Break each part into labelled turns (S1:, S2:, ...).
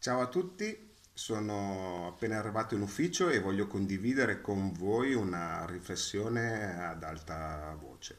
S1: Ciao a tutti, sono appena arrivato in ufficio e voglio condividere con voi una riflessione ad alta voce.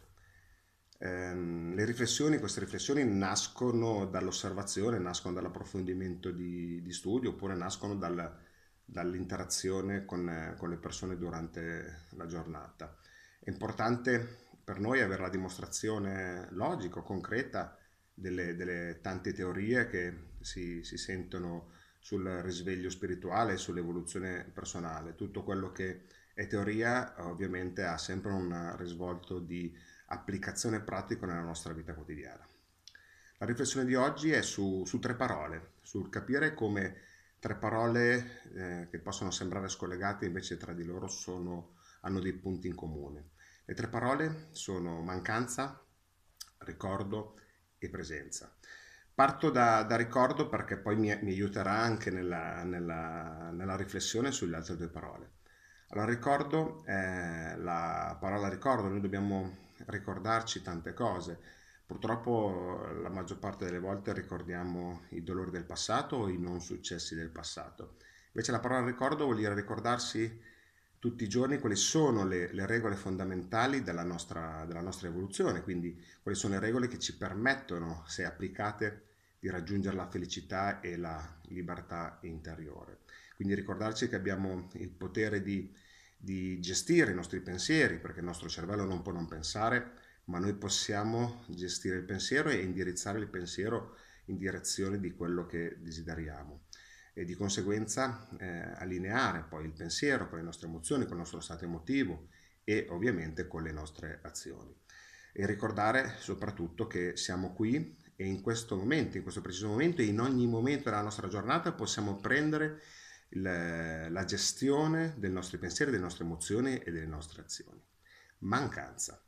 S1: Ehm, le riflessioni, queste riflessioni nascono dall'osservazione, nascono dall'approfondimento di, di, studio oppure nascono dal, dall'interazione con, con le persone durante la giornata. È importante per noi avere la dimostrazione logica, concreta, delle, delle tante teorie che si, si, sentono sul risveglio spirituale, e sull'evoluzione personale. Tutto quello che è teoria ovviamente ha sempre un risvolto di applicazione pratica nella nostra vita quotidiana. La riflessione di oggi è su, su tre parole, sul capire come tre parole eh, che possono sembrare scollegate invece tra di loro sono, hanno dei punti in comune. Le tre parole sono mancanza, ricordo e presenza. Parto da, da ricordo perché poi mi, mi aiuterà anche nella, nella, nella, riflessione sulle altre due parole. Allora, ricordo, eh, la parola ricordo, noi dobbiamo ricordarci tante cose. Purtroppo eh, la maggior parte delle volte ricordiamo i dolori del passato o i non successi del passato. Invece la parola ricordo vuol dire ricordarsi tutti i giorni quali sono le, le regole fondamentali della nostra, della nostra, evoluzione, quindi quali sono le regole che ci permettono, se applicate, di raggiungere la felicità e la libertà interiore. Quindi ricordarci che abbiamo il potere di, di gestire i nostri pensieri, perché il nostro cervello non può non pensare, ma noi possiamo gestire il pensiero e indirizzare il pensiero in direzione di quello che desideriamo e di conseguenza eh, allineare poi il pensiero con le nostre emozioni, con il nostro stato emotivo e ovviamente con le nostre azioni. E ricordare soprattutto che siamo qui e in questo momento, in questo preciso momento e in ogni momento della nostra giornata possiamo prendere il, la gestione dei nostri pensieri, delle nostre emozioni e delle nostre azioni. Mancanza.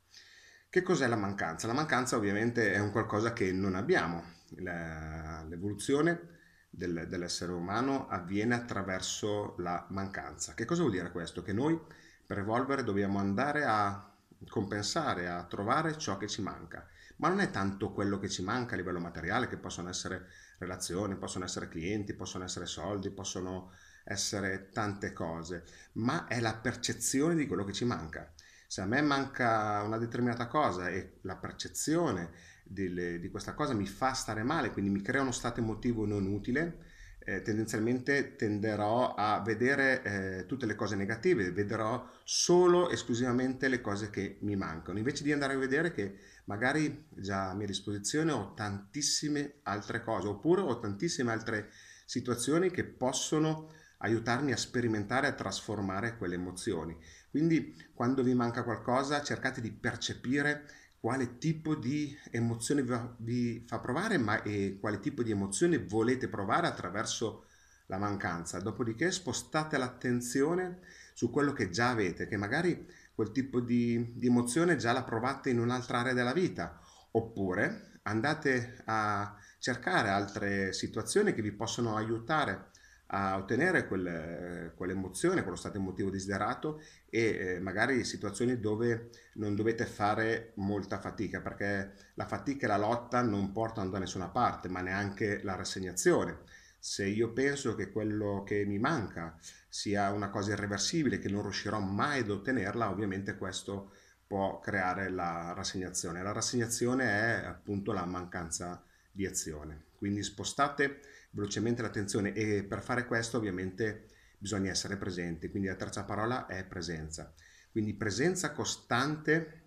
S1: Che cos'è la mancanza? La mancanza ovviamente è un qualcosa che non abbiamo. La, l'evoluzione del, dell'essere umano avviene attraverso la mancanza. Che cosa vuol dire questo? Che noi per evolvere dobbiamo andare a compensare, a trovare ciò che ci manca. Ma non è tanto quello che ci manca a livello materiale, che possono essere relazioni, possono essere clienti, possono essere soldi, possono essere tante cose, ma è la percezione di quello che ci manca. Se a me manca una determinata cosa e la percezione del, di questa cosa mi fa stare male, quindi mi crea uno stato emotivo non utile, eh, tendenzialmente tenderò a vedere eh, tutte le cose negative, vedrò solo esclusivamente le cose che mi mancano, invece di andare a vedere che magari già a mia disposizione ho tantissime altre cose, oppure ho tantissime altre situazioni che possono aiutarmi a sperimentare a trasformare quelle emozioni. Quindi quando vi manca qualcosa cercate di percepire quale tipo di emozione vi fa provare ma, e quale tipo di emozione volete provare attraverso la mancanza. Dopodiché spostate l'attenzione su quello che già avete, che magari quel tipo di, di emozione già la provate in un'altra area della vita, oppure andate a cercare altre situazioni che vi possono aiutare a ottenere quel, quell'emozione, quello stato emotivo desiderato e eh, magari situazioni dove non dovete fare molta fatica perché la fatica e la lotta non portano da nessuna parte ma neanche la rassegnazione. Se io penso che quello che mi manca sia una cosa irreversibile, che non riuscirò mai ad ottenerla, ovviamente questo può creare la rassegnazione. La rassegnazione è appunto la mancanza di azione. Quindi spostate velocemente l'attenzione e per fare questo ovviamente bisogna essere presenti, quindi la terza parola è presenza. Quindi presenza costante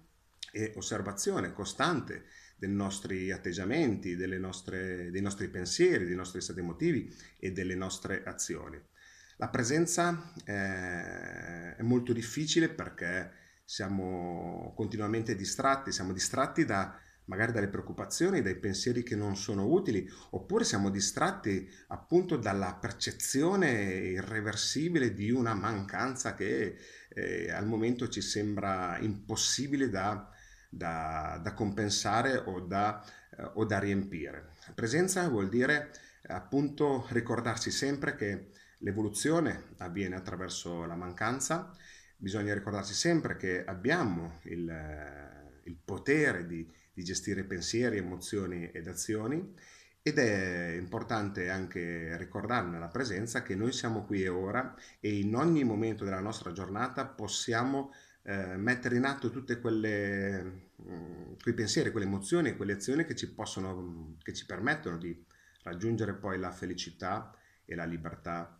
S1: e osservazione costante dei nostri atteggiamenti, nostre, dei nostri pensieri, dei nostri stati emotivi e delle nostre azioni. La presenza eh, è molto difficile perché siamo continuamente distratti, siamo distratti da magari dalle preoccupazioni, dai pensieri che non sono utili, oppure siamo distratti appunto dalla percezione irreversibile di una mancanza che eh, al momento ci sembra impossibile da, da, da compensare o da, eh, o da riempire. Presenza vuol dire appunto ricordarsi sempre che l'evoluzione avviene attraverso la mancanza, bisogna ricordarsi sempre che abbiamo il, eh, il potere di di gestire pensieri, emozioni ed azioni ed è importante anche ricordarne la presenza che noi siamo qui e ora e in ogni momento della nostra giornata possiamo eh, mettere in atto tutti mm, quei pensieri, quelle emozioni e quelle azioni che ci, possono, mm, che ci permettono di raggiungere poi la felicità e la libertà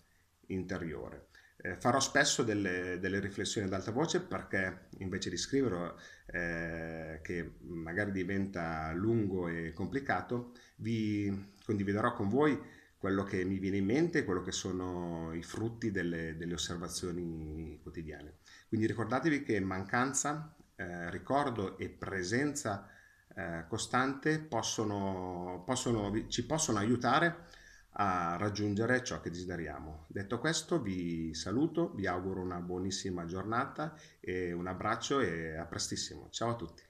S1: interiore. Eh, farò spesso delle, delle, riflessioni ad alta voce perché invece di scriverlo, eh, che magari diventa lungo e complicato, vi condividerò con voi quello che mi viene in mente, quello che sono i frutti delle, delle osservazioni quotidiane. Quindi ricordatevi che mancanza, eh, ricordo e presenza eh, costante possono, possono, ci possono aiutare a raggiungere ciò che desideriamo. Detto questo vi saluto, vi auguro una buonissima giornata e un abbraccio e a prestissimo. Ciao a tutti.